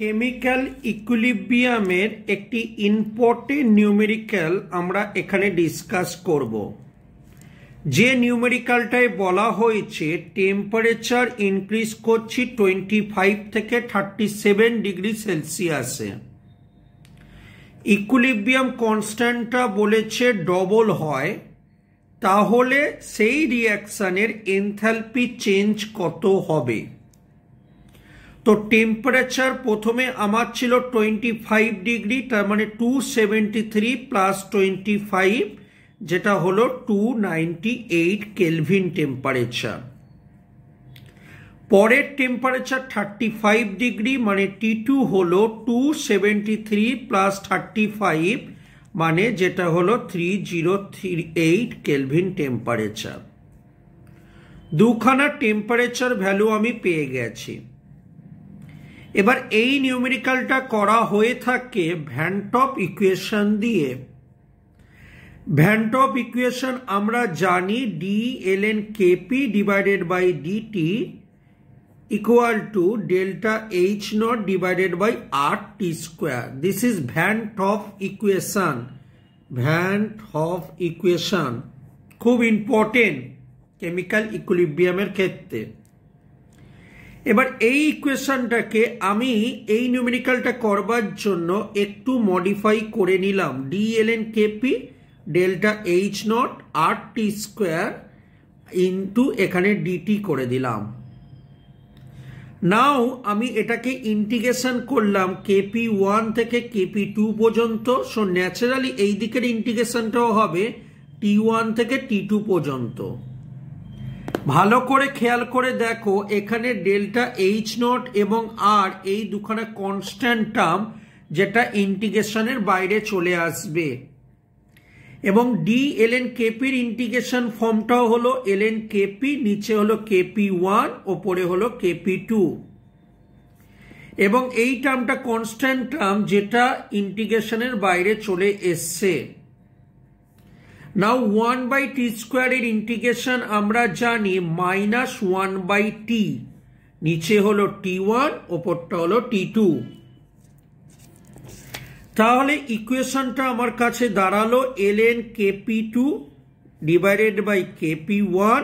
chemical ইকুলিবিয়ামের একটি important numerical আমরা এখানে ডিসকাস করব যে নিউমেরিক্যালটায় বলা হয়েছে টেম্পারেচার ইনক্রিজ করছি টোয়েন্টি ফাইভ থেকে থার্টি সেভেন ডিগ্রি সেলসিয়াসে ইকুলিবিয়াম কনস্ট্যান্টটা বলেছে ডবল হয় তাহলে সেই রিয়াকশানের এনথ্যালপি চেঞ্জ কত হবে তো টেম্পারেচার প্রথমে আমার ছিল টোয়েন্টি ফাইভ ডিগ্রি তার মানে two seventy three plus twenty five যেটা হলো two ninety eight kelvin temperature পরের টেম্পারেচার থার্টি ফাইভ ডিগ্রি মানে টি টু হলো two seventy three plus thirty five মানে যেটা হলো three zero three eight kelvin temperature দুখানা টেম্পারেচার ভ্যালু আমি পেয়ে গেছি এবার এই নিউমেরিক্যালটা করা হয়ে থাকে ভ্যানটপ ইকুয়েশন দিয়ে ভ্যানটপ ইকুয়েশন আমরা জানি D L N KP divided by DT equal to delta H naught divided by R T square this is Van't Hoff equation Van't Hoff equation খুব ইম্পর্টেন্ট কেমিক্যাল ইকুলিবিয়ামের ক্ষেত্রে এবার এই ইকুয়েশনটাকে আমি এই নিউমেরিক্যালটা করবার জন্য একটু মডিফাই করে নিলাম DLN KP delta H naught R T square into এখানে ডিটি করে দিলাম নাও আমি এটাকে ইন্টিগ্রেশন করলাম কেপি ওয়ান থেকে কেপি টু পর্যন্ত সো ন্যাচারালি এই দিকের ইন্টিগ্রেশনটাও হবে টি ওয়ান থেকে টি টু পর্যন্ত ভালো করে খেয়াল করে দেখো এখানে ডেল্টা এইচ নট এবং আর এই দুখানা কনস্ট্যান্ট টার্ম যেটা ইন্টিগ্রেশনের বাইরে চলে আসবে এবং ডি এল এন কেপির ইন্টিগ্রেশন ফর্মটাও হলো এল এন কেপি নিচে হলো কেপি ওয়ান ওপরে হলো কেপি টু এবং এই টার্মটা কনস্ট্যান্ট টার্ম যেটা ইন্টিগ্রেশনের বাইরে চলে এসছে নাও ওয়ান বাই টি স্কোয়ারের ইন্টিগ্রেশন আমরা জানি মাইনাস ওয়ান বাই টি নিচে হল টি ওয়ান ওপরটা হলো টি টু তাহলে ইকুয়েশনটা আমার কাছে দাঁড়ালো L N KP two divided by KP one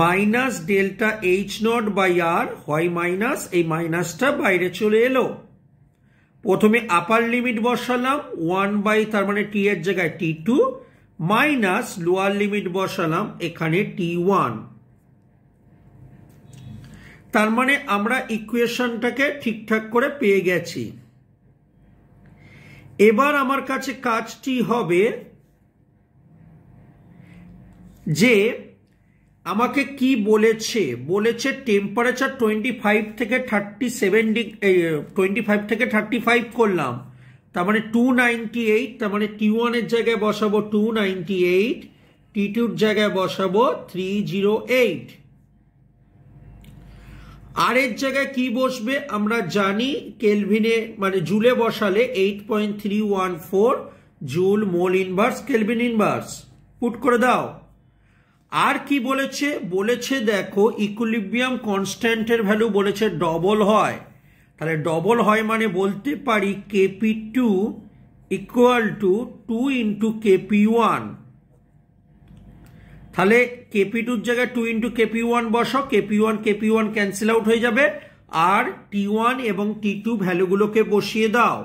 minus delta H naught by R হয় মাইনাস এই মাইনাসটা বাইরে চলে এলো প্রথমে আপার লিমিট বসালাম ওয়ান বাই তার মানে টি এর জায়গায় T two minus lower limit বসালাম এখানে টি ওয়ান তার মানে আমরা ইকুয়েশনটাকে ঠিকঠাক করে পেয়ে গেছি এবার আমার কাছে কাজটি হবে যে আমাকে কি বলেছে বলেছে টেম্পারেচার টোয়েন্টি ফাইভ থেকে thirty seven degree twenty five থেকে থার্টি ফাইভ করলাম তার মানে টু নাইনটি এইট তার মানে টি ওয়ানের জায়গায় বসাবো টু নাইনটি এইট টি টুর জায়গায় বসাবো থ্রি জিরো এইট আর এর জায়গায় কি বসবে আমরা জানি কেলভিনে মানে জুলে বসালে eight point three one four joule mole inverse kelvin inverse put করে দাও আর কি বলেছে বলেছে দেখো ইকুলিবিয়াম কনস্ট্যান্টের ভ্যালু বলেছে ডবল হয় তাহলে ডবল হয় মানে বলতে পারি KP two equal to two into KP one তাহলে কেপি টুর জায়গায় টু ইন্টু কেপি ওয়ান বসো KP one KP one cancel out হয়ে যাবে আর টি ওয়ান এবং টি টু ভ্যালুগুলোকে বসিয়ে দাও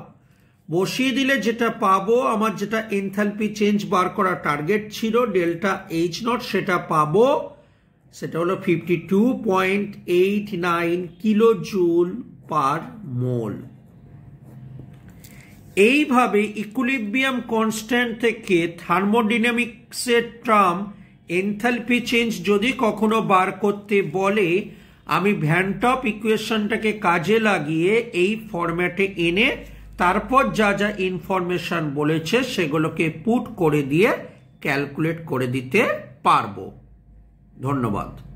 বসিয়ে দিলে যেটা পাবো আমার যেটা এনথালপি চেঞ্জ বার করা টার্গেট ছিল ডেল্টা এইচ নট সেটা পাবো সেটা হলো fifty two point eight nine kilo joule per mole এইভাবে ইকুলিবিয়াম কনস্ট্যান্ট থেকে থার্মোডিনামিক্সের ট্রাম এনথালপি চেঞ্জ যদি কখনো বার করতে বলে আমি ভ্যানটপ ইকুয়েশনটাকে কাজে লাগিয়ে এই ফরম্যাটে এনে তারপর যা যা ইনফরমেশন বলেছে সেগুলোকে পুট করে দিয়ে ক্যালকুলেট করে দিতে পারবো ধন্যবাদ